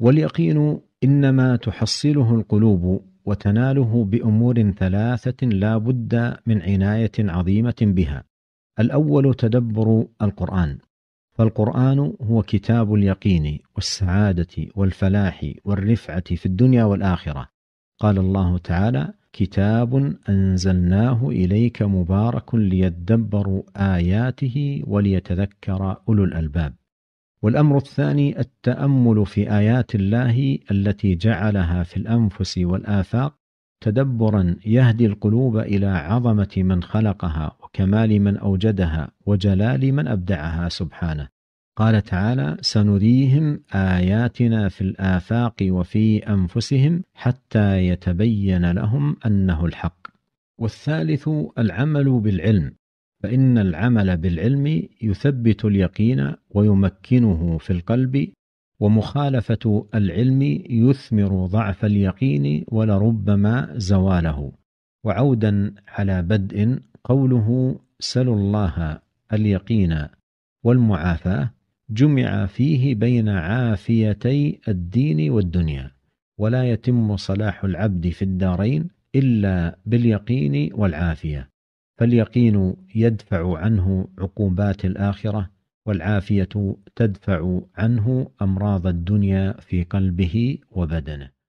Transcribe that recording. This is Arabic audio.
واليقين انما تحصله القلوب وتناله بامور ثلاثه لا بد من عنايه عظيمه بها الاول تدبر القران فالقران هو كتاب اليقين والسعاده والفلاح والرفعه في الدنيا والاخره قال الله تعالى كتاب انزلناه اليك مبارك ليدبروا اياته وليتذكر اولو الالباب والأمر الثاني التأمل في آيات الله التي جعلها في الأنفس والآفاق تدبرا يهدي القلوب إلى عظمة من خلقها وكمال من أوجدها وجلال من أبدعها سبحانه قال تعالى سنريهم اياتنا في الافاق وفي انفسهم حتى يتبين لهم انه الحق والثالث العمل بالعلم فإن العمل بالعلم يثبت اليقين ويمكنه في القلب ومخالفة العلم يثمر ضعف اليقين ولربما زواله وعودا على بدء قوله سل الله اليقين والمعافاة جمع فيه بين عافيتي الدين والدنيا ولا يتم صلاح العبد في الدارين إلا باليقين والعافية فاليقين يدفع عنه عقوبات الآخرة والعافية تدفع عنه أمراض الدنيا في قلبه وبدنه